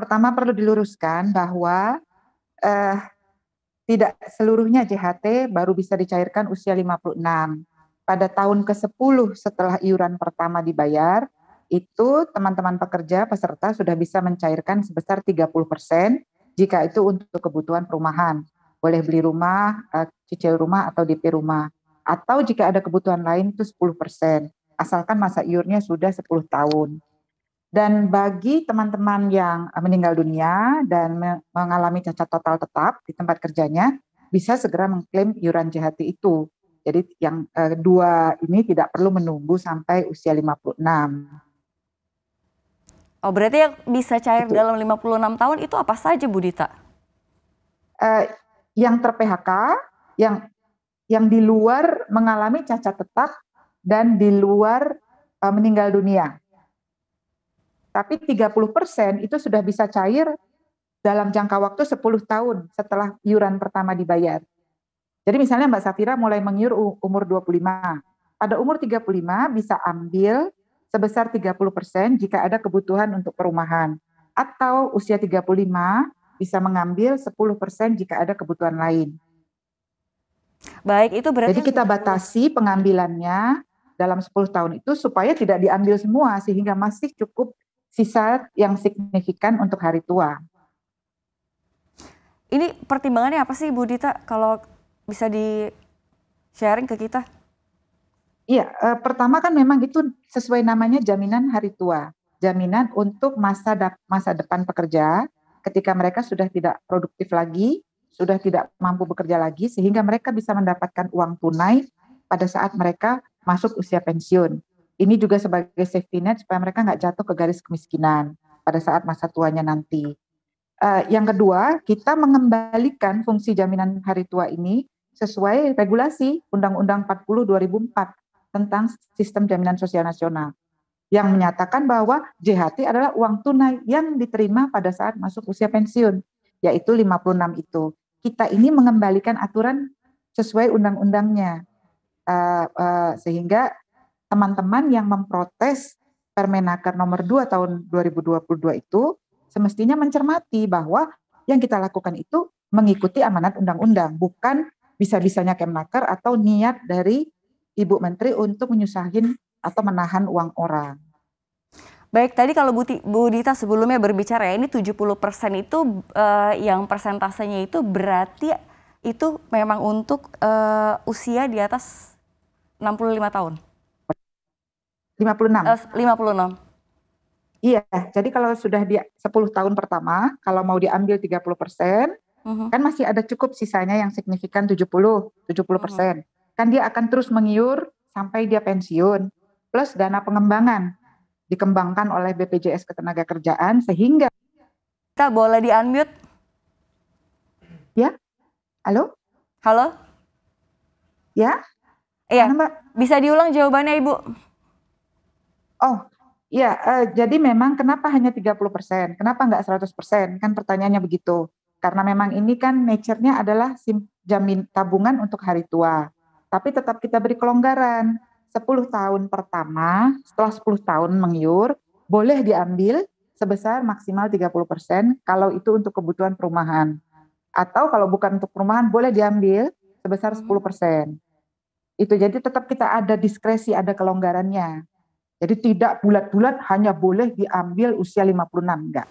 pertama perlu diluruskan bahwa eh, tidak seluruhnya JHT baru bisa dicairkan usia 56. Pada tahun ke-10 setelah iuran pertama dibayar, itu teman-teman pekerja peserta sudah bisa mencairkan sebesar 30% persen jika itu untuk kebutuhan perumahan. Boleh beli rumah, eh, cicil rumah atau DP rumah. Atau jika ada kebutuhan lain itu 10%, persen asalkan masa iurnya sudah 10 tahun. Dan bagi teman-teman yang eh, meninggal dunia dan mengalami cacat total tetap di tempat kerjanya, bisa segera mengklaim iuran JHT itu. Jadi yang kedua eh, ini tidak perlu menunggu sampai usia 56. Oh, berarti yang bisa cair itu. dalam 56 tahun itu apa saja, Bu Dita? Eh, yang ter-PHK, yang yang di luar mengalami cacat tetap dan di luar eh, meninggal dunia. Tapi 30% itu sudah bisa cair dalam jangka waktu 10 tahun setelah iuran pertama dibayar. Jadi misalnya Mbak Safira mulai mengiur umur 25. Pada umur 35 bisa ambil sebesar 30% jika ada kebutuhan untuk perumahan. Atau usia 35 bisa mengambil 10% jika ada kebutuhan lain. Baik, itu berarti Jadi kita batasi pengambilannya dalam 10 tahun itu supaya tidak diambil semua sehingga masih cukup sisa yang signifikan untuk hari tua. Ini pertimbangannya apa sih Bu Dita kalau bisa di sharing ke kita? Iya, eh, pertama kan memang itu sesuai namanya jaminan hari tua, jaminan untuk masa da masa depan pekerja ketika mereka sudah tidak produktif lagi, sudah tidak mampu bekerja lagi sehingga mereka bisa mendapatkan uang tunai pada saat mereka masuk usia pensiun. Ini juga sebagai safety net supaya mereka nggak jatuh ke garis kemiskinan pada saat masa tuanya nanti. Uh, yang kedua, kita mengembalikan fungsi jaminan hari tua ini sesuai regulasi Undang-Undang 40 2004 tentang sistem jaminan sosial nasional yang menyatakan bahwa JHT adalah uang tunai yang diterima pada saat masuk usia pensiun, yaitu 56 itu. Kita ini mengembalikan aturan sesuai undang-undangnya. Uh, uh, sehingga teman-teman yang memprotes Permenaker nomor 2 tahun 2022 itu semestinya mencermati bahwa yang kita lakukan itu mengikuti amanat undang-undang, bukan bisa-bisanya Kemnaker atau niat dari Ibu Menteri untuk menyusahin atau menahan uang orang. Baik, tadi kalau Bu, Dita sebelumnya berbicara ya, ini 70% itu eh, yang persentasenya itu berarti itu memang untuk eh, usia di atas 65 tahun. 56. Uh, 56. Iya, jadi kalau sudah di 10 tahun pertama, kalau mau diambil 30 persen, uh-huh. kan masih ada cukup sisanya yang signifikan 70, 70 persen. Uh-huh. Kan dia akan terus mengiur sampai dia pensiun. Plus dana pengembangan dikembangkan oleh BPJS Ketenagakerjaan sehingga kita boleh di unmute. Ya, halo. Halo. Ya. Iya. Mbak? Bisa diulang jawabannya Ibu. Oh, ya, uh, jadi memang kenapa hanya 30%? Kenapa nggak 100%? Kan pertanyaannya begitu. Karena memang ini kan nature-nya adalah jamin tabungan untuk hari tua. Tapi tetap kita beri kelonggaran. 10 tahun pertama, setelah 10 tahun mengiur, boleh diambil sebesar maksimal 30% kalau itu untuk kebutuhan perumahan. Atau kalau bukan untuk perumahan, boleh diambil sebesar 10%. Itu jadi tetap kita ada diskresi, ada kelonggarannya jadi tidak bulat-bulat hanya boleh diambil usia 56, enggak.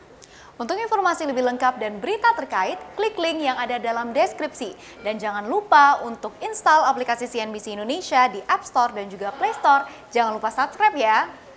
Untuk informasi lebih lengkap dan berita terkait, klik link yang ada dalam deskripsi. Dan jangan lupa untuk install aplikasi CNBC Indonesia di App Store dan juga Play Store. Jangan lupa subscribe ya.